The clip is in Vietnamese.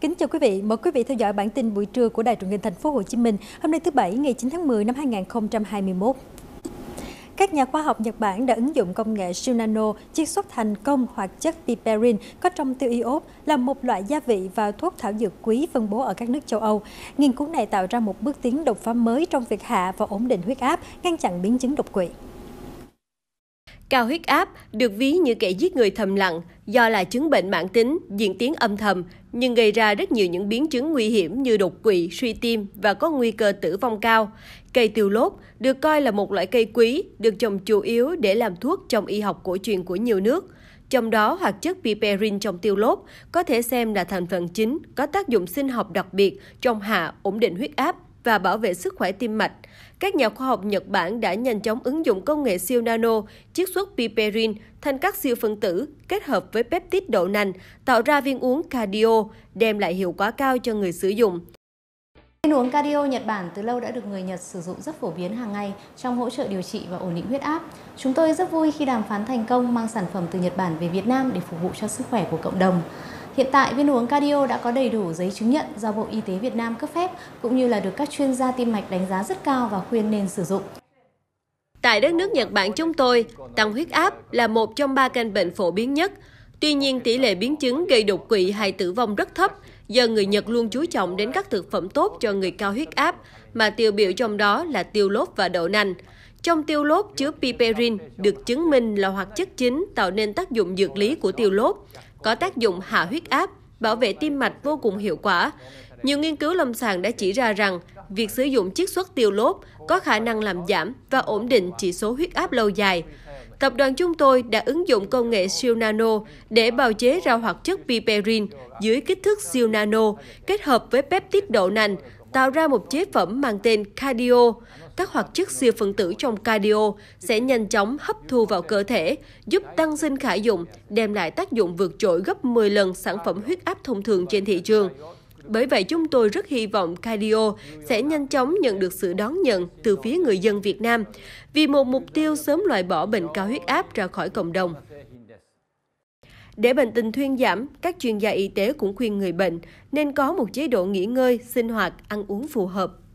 Kính chào quý vị, mời quý vị theo dõi bản tin buổi trưa của Đài truyền hình Thành phố Hồ Chí Minh hôm nay thứ Bảy ngày 9 tháng 10 năm 2021. Các nhà khoa học Nhật Bản đã ứng dụng công nghệ siêu nano chiết xuất thành công hoạt chất piperin có trong tiêu iốt là một loại gia vị và thuốc thảo dược quý phân bố ở các nước châu Âu. Nghiên cứu này tạo ra một bước tiến đột phá mới trong việc hạ và ổn định huyết áp, ngăn chặn biến chứng đột quỵ. Cao huyết áp được ví như kẻ giết người thầm lặng do là chứng bệnh mãn tính, diễn tiến âm thầm, nhưng gây ra rất nhiều những biến chứng nguy hiểm như đột quỵ, suy tim và có nguy cơ tử vong cao. Cây tiêu lốt được coi là một loại cây quý, được trồng chủ yếu để làm thuốc trong y học cổ truyền của nhiều nước. Trong đó, hoạt chất piperin trong tiêu lốt có thể xem là thành phần chính, có tác dụng sinh học đặc biệt trong hạ ổn định huyết áp, và bảo vệ sức khỏe tim mạch. Các nhà khoa học Nhật Bản đã nhanh chóng ứng dụng công nghệ siêu nano, chiết xuất piperin thành các siêu phân tử kết hợp với peptide đậu nành, tạo ra viên uống cardio, đem lại hiệu quả cao cho người sử dụng. Viên uống cardio Nhật Bản từ lâu đã được người Nhật sử dụng rất phổ biến hàng ngày trong hỗ trợ điều trị và ổn định huyết áp. Chúng tôi rất vui khi đàm phán thành công mang sản phẩm từ Nhật Bản về Việt Nam để phục vụ cho sức khỏe của cộng đồng. Hiện tại viên uống cardio đã có đầy đủ giấy chứng nhận do Bộ Y tế Việt Nam cấp phép cũng như là được các chuyên gia tim mạch đánh giá rất cao và khuyên nên sử dụng. Tại đất nước Nhật Bản chúng tôi, tăng huyết áp là một trong ba căn bệnh phổ biến nhất. Tuy nhiên, tỷ lệ biến chứng gây đột quỵ hay tử vong rất thấp do người Nhật luôn chú trọng đến các thực phẩm tốt cho người cao huyết áp, mà tiêu biểu trong đó là tiêu lốt và đậu nành. Trong tiêu lốt chứa piperin được chứng minh là hoạt chất chính tạo nên tác dụng dược lý của tiêu lốt có tác dụng hạ huyết áp, bảo vệ tim mạch vô cùng hiệu quả. Nhiều nghiên cứu lâm sàng đã chỉ ra rằng việc sử dụng chiết xuất tiêu lốt có khả năng làm giảm và ổn định chỉ số huyết áp lâu dài. Tập đoàn chúng tôi đã ứng dụng công nghệ siêu nano để bào chế ra hoạt chất piperin dưới kích thước siêu nano kết hợp với peptide đậu nành tạo ra một chế phẩm mang tên Cardio các hoạt chất siêu phân tử trong cardio sẽ nhanh chóng hấp thu vào cơ thể, giúp tăng sinh khả dụng, đem lại tác dụng vượt trội gấp 10 lần sản phẩm huyết áp thông thường trên thị trường. Bởi vậy chúng tôi rất hy vọng cardio sẽ nhanh chóng nhận được sự đón nhận từ phía người dân Việt Nam vì một mục tiêu sớm loại bỏ bệnh cao huyết áp ra khỏi cộng đồng. Để bệnh tình thuyên giảm, các chuyên gia y tế cũng khuyên người bệnh nên có một chế độ nghỉ ngơi, sinh hoạt, ăn uống phù hợp.